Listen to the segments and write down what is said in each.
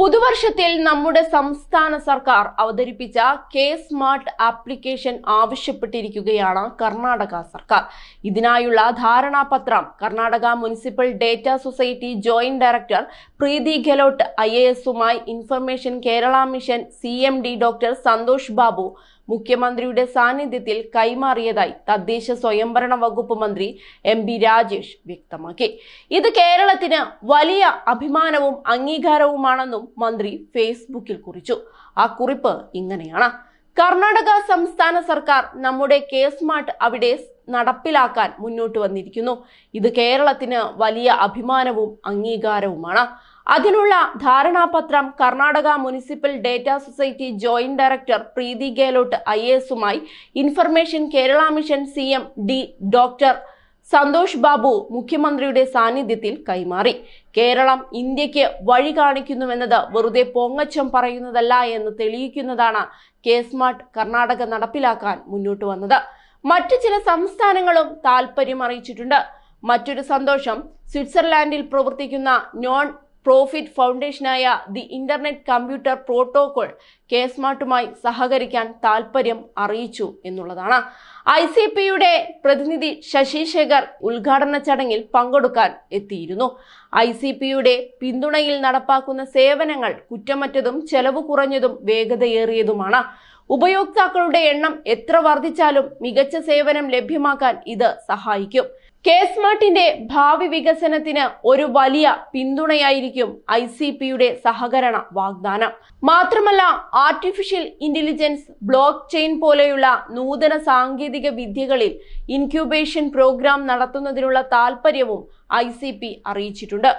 പുതുവർഷത്തിൽ നമ്മുടെ സംസ്ഥാന സർക്കാർ അവതരിപ്പിച്ച കെ സ്മാർട്ട് ആപ്ലിക്കേഷൻ ആവശ്യപ്പെട്ടിരിക്കുകയാണ് കർണാടക സർക്കാർ ഇതിനായുള്ള ധാരണാപത്രം Karnataka municipal data society joint director Preethi Gehlot I എസുമായി information Kerala mission C doctor Santhosh Babu മുഖ്യമന്ത്രിയുടെ സാന്നിധ്യത്തിൽ കൈമാറിയതായി തദ്ദേശ സ്വയംഭരണ വകുപ്പ് മന്ത്രി എം ബി രാജേഷ് വ്യക്തമാക്കി ഇത് കേരളത്തിന് വലിയ അഭിമാനവും അംഗീകാരവുമാണെന്നും മന്ത്രി ഫേസ്ബുക്കിൽ കുറിച്ചു ആ കുറിപ്പ് ഇങ്ങനെയാണ് കർണാടക സംസ്ഥാന സർക്കാർ നമ്മുടെ കെ സ്മാർട്ട് അവിടെ നടപ്പിലാക്കാൻ മുന്നോട്ട് വന്നിരിക്കുന്നു ഇത് കേരളത്തിന് വലിയ അഭിമാനവും അംഗീകാരവുമാണ് അതിനുള്ള ധാരണാപത്രം Karnataka municipal data society joint director Preethi Gehlot I എസുമായി information Kerala mission C M D doctor Santhosh Babu മുഖ്യമന്ത്രിയുടെ സാന്നിധ്യത്തിൽ കൈമാറി കേരളം ഇന്ത്യക്ക് വഴി കാണിക്കുന്നുവെന്നത് വെറുതെ പൊങ്ങച്ചം പറയുന്നതല്ല എന്ന് തെളിയിക്കുന്നതാണ് കെ സ്മാർട്ട് കർണാടക നടപ്പിലാക്കാൻ മുന്നോട്ട് വന്നത് മറ്റു ചില സംസ്ഥാനങ്ങളും താൽപ്പര്യം അറിയിച്ചിട്ടുണ്ട് മറ്റൊരു സന്തോഷം സ്വിറ്റ്സർലാൻഡിൽ പ്രവർത്തിക്കുന്ന നോൺ പ്രോഫിറ്റ് ഫൗണ്ടേഷനായ the internet computer protocol K സ്മാർട്ടുമായി സഹകരിക്കാൻ താൽപ്പര്യം അറിയിച്ചു എന്നുള്ളതാണ് ഐ സി പിയുടെ പ്രതിനിധി ശശിശേഖർ ഉദ്ഘാടന ചടങ്ങിൽ പങ്കെടുക്കാൻ എത്തിയിരുന്നു ഐ സി പിയുടെ പിന്തുണയിൽ നടപ്പാക്കുന്ന സേവനങ്ങൾ കുറ്റമറ്റതും ചെലവ് കുറഞ്ഞതും വേഗതയേറിയതുമാണ് ഉപയോക്താക്കളുടെ എണ്ണം എത്ര വർദ്ധിച്ചാലും മികച്ച സേവനം ലഭ്യമാക്കാൻ ഇത് സഹായിക്കും കെ സ്മാർട്ടിന്റെ ഭാവി വികസനത്തിന് ഒരു വലിയ പിന്തുണയായിരിക്കും ഐ സി പിയുടെ സഹകരണ വാഗ്ദാനം മാത്രമല്ല ആർട്ടിഫിഷ്യൽ ഇന്റലിജൻസ് ബ്ലോക്ക് ചെയിൻ പോലെയുള്ള നൂതന സാങ്കേതിക വിദ്യകളിൽ ഇൻക്യുബേഷൻ പ്രോഗ്രാം നടത്തുന്നതിനുള്ള താൽപ്പര്യവും ഐ അറിയിച്ചിട്ടുണ്ട്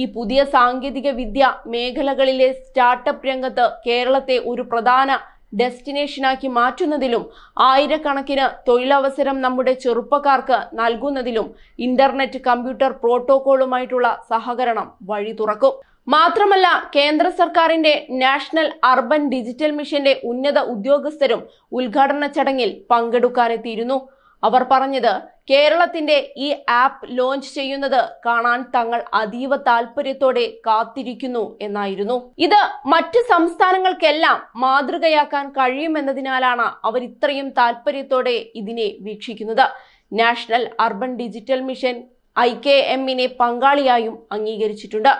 ഈ പുതിയ സാങ്കേതിക വിദ്യ മേഖലകളിലെ സ്റ്റാർട്ടപ്പ് രംഗത്ത് കേരളത്തെ ഒരു പ്രധാന ഡെസ്റ്റിനേഷനാക്കി മാറ്റുന്നതിലും ആയിരക്കണക്കിന് തൊഴിലവസരം നമ്മുടെ ചെറുപ്പക്കാർക്ക് നൽകുന്നതിലും ഇന്റർനെറ്റ് കമ്പ്യൂട്ടർ പ്രോട്ടോകോളുമായിട്ടുള്ള സഹകരണം വഴി തുറക്കും മാത്രമല്ല കേന്ദ്ര സർക്കാരിന്റെ നാഷണൽ അർബൻ ഡിജിറ്റൽ മിഷന്റെ ഉന്നത ഉദ്യോഗസ്ഥരും ഉദ്ഘാടന ചടങ്ങിൽ പങ്കെടുക്കാനെത്തിയിരുന്നു അവർ പറഞ്ഞത് കേരളത്തിന്റെ ഈ ആപ്പ് ലോഞ്ച് ചെയ്യുന്നത് കാണാൻ തങ്ങൾ അതീവ താല്പര്യത്തോടെ കാത്തിരിക്കുന്നു എന്നായിരുന്നു ഇത് മറ്റ് സംസ്ഥാനങ്ങൾക്കെല്ലാം മാതൃകയാക്കാൻ കഴിയുമെന്നതിനാലാണ് അവർ ഇത്രയും താല്പര്യത്തോടെ ഇതിനെ വീക്ഷിക്കുന്നത് national urban digital mission I K എമ്മിനെ പങ്കാളിയായും അംഗീകരിച്ചിട്ടുണ്ട്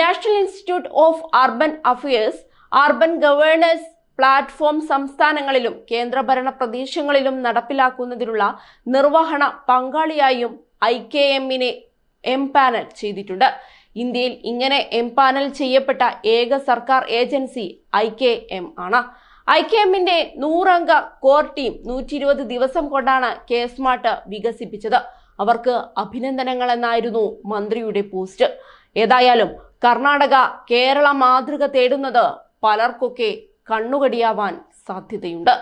national institute of urban affairs urban governance platform സംസ്ഥാനങ്ങളിലും കേന്ദ്രഭരണ പ്രദേശങ്ങളിലും നടപ്പിലാക്കുന്നതിനുള്ള നിർവഹണ പങ്കാളിയായും ഐ കെ എമ്മിനെ എംപാനൽ ചെയ്തിട്ടുണ്ട് ഇന്ത്യയിൽ ഇങ്ങനെ എംപാനൽ ചെയ്യപ്പെട്ട ഏക സർക്കാർ ഏജൻസി ഐ കെ എം ആണ് ഐ കെ എമ്മിന്റെ നൂറംഗ കോർ ടീം നൂറ്റി ഇരുപത് ദിവസം കൊണ്ടാണ് കെ സ്മാർട്ട് വികസിപ്പിച്ചത് അവർക്ക് അഭിനന്ദനങ്ങൾ എന്നായിരുന്നു മന്ത്രിയുടെ പോസ്റ്റ് ഏതായാലും കർണാടക കേരള മാതൃക തേടുന്നത് പലർക്കൊക്കെ കണ്ണുകടിയാവാൻ സാധ്യതയുണ്ട്